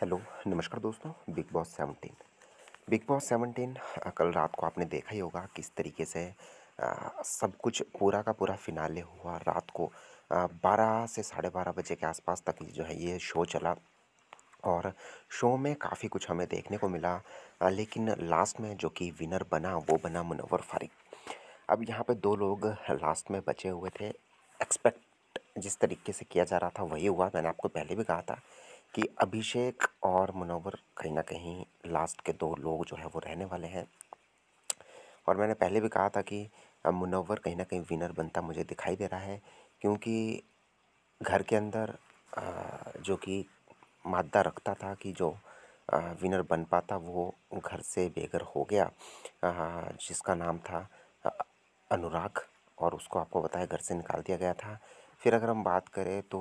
hello नमस्कार दोस्तों Bigg Boss seventeen Bigg Boss seventeen कल रात को आपने देखा ही होगा किस तरीके से आ, सब कुछ पूरा का पूरा फिनाले हुआ रात को बारह से साढ़े बारह बजे के आसपास तक जो है ये शो चला और शो में काफ़ी कुछ हमें देखने को मिला आ, लेकिन लास्ट में जो कि विनर बना वो बना मुनवर फारिक अब यहाँ पे दो लोग लास्ट में बचे हुए थे एक्सपेक्ट जिस तरीके से किया जा रहा था वही हुआ मैंने आपको पहले भी कहा था कि अभिषेक और मनोवर कहीं ना कहीं लास्ट के दो लोग जो है वो रहने वाले हैं और मैंने पहले भी कहा था कि मुनवर कहीं ना कहीं विनर बनता मुझे दिखाई दे रहा है क्योंकि घर के अंदर जो कि मादा रखता था कि जो विनर बन पाता वो घर से बेघर हो गया जिसका नाम था अनुराग और उसको आपको बताया घर से निकाल दिया गया था फिर अगर हम बात करें तो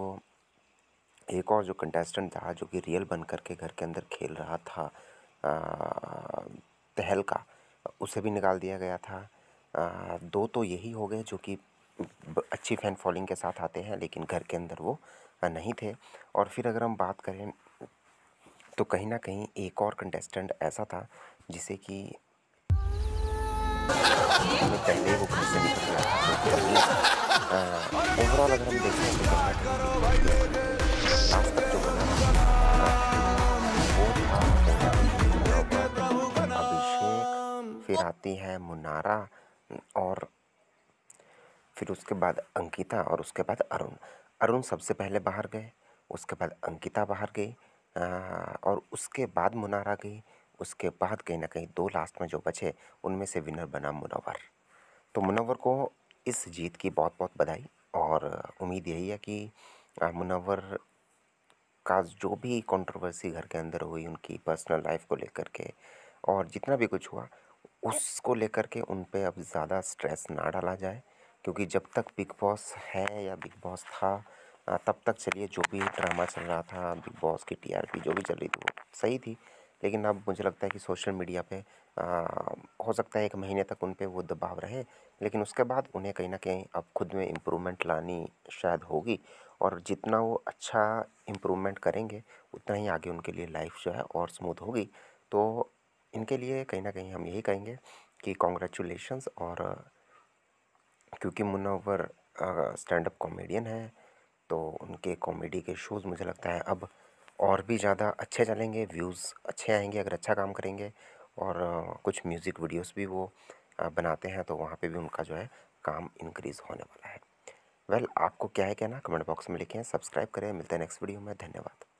एक और जो कंटेस्टेंट था जो कि रियल बन करके घर के अंदर खेल रहा था तहलका उसे भी निकाल दिया गया था आ, दो तो यही हो गए जो कि अच्छी फ़ैन फॉलोइंग के साथ आते हैं लेकिन घर के अंदर वो नहीं थे और फिर अगर हम बात करें तो कहीं ना कहीं एक और कंटेस्टेंट ऐसा था जिसे कि पहले वो घर से निकल गया था ओवरऑल अगर हम देखें तो अभिषेक फिर आती है मुनारा और फिर उसके बाद अंकिता और उसके बाद अरुण अरुण सबसे पहले बाहर गए उसके बाद अंकिता बाहर गई और उसके बाद मुनारा गई उसके बाद कहीं ना कहीं दो लास्ट में जो बचे उनमें से विनर बना मुनवर तो मुनवर को इस जीत की बहुत बहुत बधाई और उम्मीद यही है कि मुनवर का जो भी कंट्रोवर्सी घर के अंदर हुई उनकी पर्सनल लाइफ को लेकर के और जितना भी कुछ हुआ उसको लेकर के उन पर अब ज़्यादा स्ट्रेस ना डाला जाए क्योंकि जब तक बिग बॉस है या बिग बॉस था तब तक चलिए जो भी ड्रामा चल रहा था बिग बॉस की टीआरपी जो भी चल रही थी वो सही थी लेकिन अब मुझे लगता है कि सोशल मीडिया पे हो सकता है एक महीने तक उन पर वो दबाव रहे लेकिन उसके बाद उन्हें कहीं ना कहीं अब खुद में इम्प्रूवमेंट लानी शायद होगी और जितना वो अच्छा इम्प्रूवमेंट करेंगे उतना ही आगे उनके लिए लाइफ जो है और स्मूथ होगी तो इनके लिए कहीं ना कहीं हम यही कहेंगे कि कॉन्ग्रेचुलेशंस और क्योंकि मुनावर स्टैंड अप कॉमेडियन है तो उनके कॉमेडी के शोज़ मुझे लगता है अब और भी ज़्यादा अच्छे चलेंगे व्यूज़ अच्छे आएंगे अगर अच्छा काम करेंगे और कुछ म्यूज़िक वीडियोस भी वो बनाते हैं तो वहाँ पे भी उनका जो है काम इनक्रीज़ होने वाला है वेल well, आपको क्या है कहना कमेंट बॉक्स में लिखें सब्सक्राइब करें मिलते हैं नेक्स्ट वीडियो में धन्यवाद